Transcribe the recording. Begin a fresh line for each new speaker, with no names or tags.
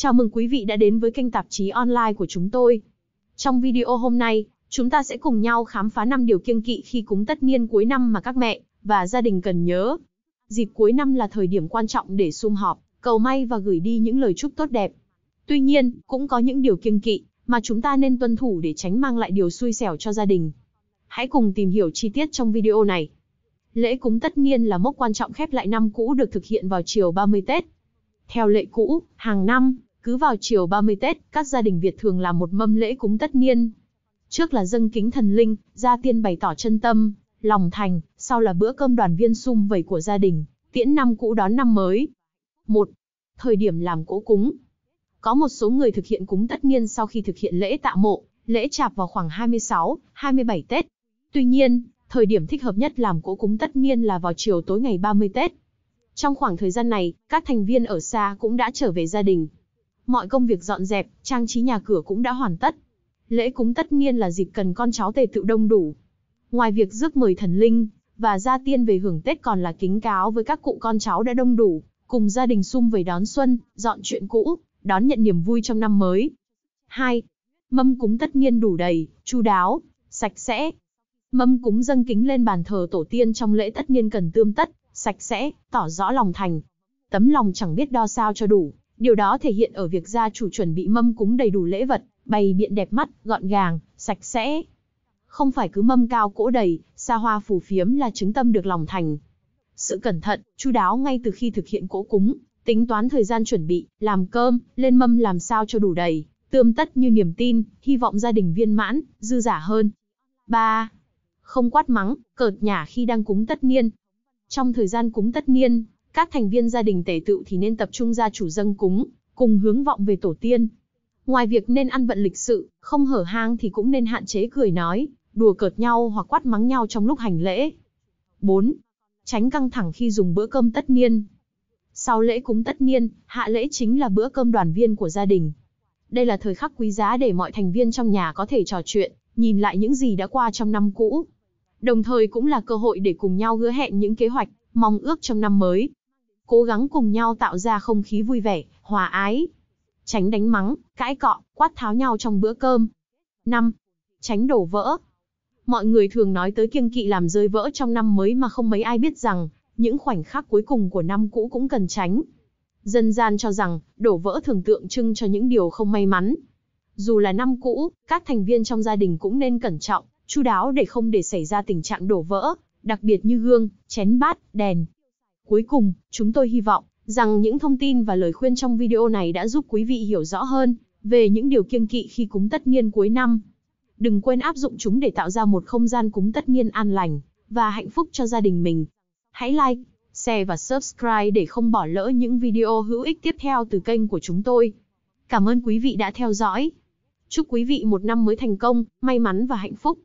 Chào mừng quý vị đã đến với kênh tạp chí online của chúng tôi. Trong video hôm nay, chúng ta sẽ cùng nhau khám phá 5 điều kiêng kỵ khi cúng tất niên cuối năm mà các mẹ và gia đình cần nhớ. Dịp cuối năm là thời điểm quan trọng để sum họp, cầu may và gửi đi những lời chúc tốt đẹp. Tuy nhiên, cũng có những điều kiêng kỵ mà chúng ta nên tuân thủ để tránh mang lại điều xui xẻo cho gia đình. Hãy cùng tìm hiểu chi tiết trong video này. Lễ cúng tất niên là mốc quan trọng khép lại năm cũ được thực hiện vào chiều 30 Tết. Theo lệ cũ, hàng năm, cứ vào chiều 30 Tết, các gia đình Việt thường làm một mâm lễ cúng tất niên. Trước là dâng kính thần linh, gia tiên bày tỏ chân tâm, lòng thành, sau là bữa cơm đoàn viên sum vầy của gia đình, tiễn năm cũ đón năm mới. 1. Thời điểm làm cỗ cúng. Có một số người thực hiện cúng tất niên sau khi thực hiện lễ tạ mộ, lễ chạp vào khoảng 26, 27 Tết. Tuy nhiên, thời điểm thích hợp nhất làm cỗ cúng tất niên là vào chiều tối ngày 30 Tết. Trong khoảng thời gian này, các thành viên ở xa cũng đã trở về gia đình, Mọi công việc dọn dẹp, trang trí nhà cửa cũng đã hoàn tất. Lễ cúng tất nhiên là dịp cần con cháu tề tựu đông đủ. Ngoài việc rước mời thần linh và gia tiên về hưởng Tết còn là kính cáo với các cụ con cháu đã đông đủ, cùng gia đình sum về đón xuân, dọn chuyện cũ, đón nhận niềm vui trong năm mới. 2. Mâm cúng tất nhiên đủ đầy, chu đáo, sạch sẽ. Mâm cúng dâng kính lên bàn thờ tổ tiên trong lễ tất nhiên cần tươm tất, sạch sẽ, tỏ rõ lòng thành. Tấm lòng chẳng biết đo sao cho đủ, Điều đó thể hiện ở việc gia chủ chuẩn bị mâm cúng đầy đủ lễ vật, bày biện đẹp mắt, gọn gàng, sạch sẽ. Không phải cứ mâm cao cỗ đầy, xa hoa phù phiếm là chứng tâm được lòng thành. Sự cẩn thận, chu đáo ngay từ khi thực hiện cỗ cúng, tính toán thời gian chuẩn bị, làm cơm, lên mâm làm sao cho đủ đầy, tươm tất như niềm tin, hy vọng gia đình viên mãn, dư giả hơn. 3. Không quát mắng, cợt nhả khi đang cúng tất niên. Trong thời gian cúng tất niên, các thành viên gia đình tể tự thì nên tập trung gia chủ dâng cúng, cùng hướng vọng về tổ tiên. Ngoài việc nên ăn vận lịch sự, không hở hang thì cũng nên hạn chế cười nói, đùa cợt nhau hoặc quát mắng nhau trong lúc hành lễ. 4. Tránh căng thẳng khi dùng bữa cơm tất niên. Sau lễ cúng tất niên, hạ lễ chính là bữa cơm đoàn viên của gia đình. Đây là thời khắc quý giá để mọi thành viên trong nhà có thể trò chuyện, nhìn lại những gì đã qua trong năm cũ. Đồng thời cũng là cơ hội để cùng nhau hứa hẹn những kế hoạch, mong ước trong năm mới cố gắng cùng nhau tạo ra không khí vui vẻ, hòa ái. Tránh đánh mắng, cãi cọ, quát tháo nhau trong bữa cơm. 5. Tránh đổ vỡ. Mọi người thường nói tới kiêng kỵ làm rơi vỡ trong năm mới mà không mấy ai biết rằng, những khoảnh khắc cuối cùng của năm cũ cũng cần tránh. Dân gian cho rằng, đổ vỡ thường tượng trưng cho những điều không may mắn. Dù là năm cũ, các thành viên trong gia đình cũng nên cẩn trọng, chu đáo để không để xảy ra tình trạng đổ vỡ, đặc biệt như gương, chén bát, đèn, Cuối cùng, chúng tôi hy vọng rằng những thông tin và lời khuyên trong video này đã giúp quý vị hiểu rõ hơn về những điều kiêng kỵ khi cúng tất niên cuối năm. Đừng quên áp dụng chúng để tạo ra một không gian cúng tất niên an lành và hạnh phúc cho gia đình mình. Hãy like, share và subscribe để không bỏ lỡ những video hữu ích tiếp theo từ kênh của chúng tôi. Cảm ơn quý vị đã theo dõi. Chúc quý vị một năm mới thành công, may mắn và hạnh phúc.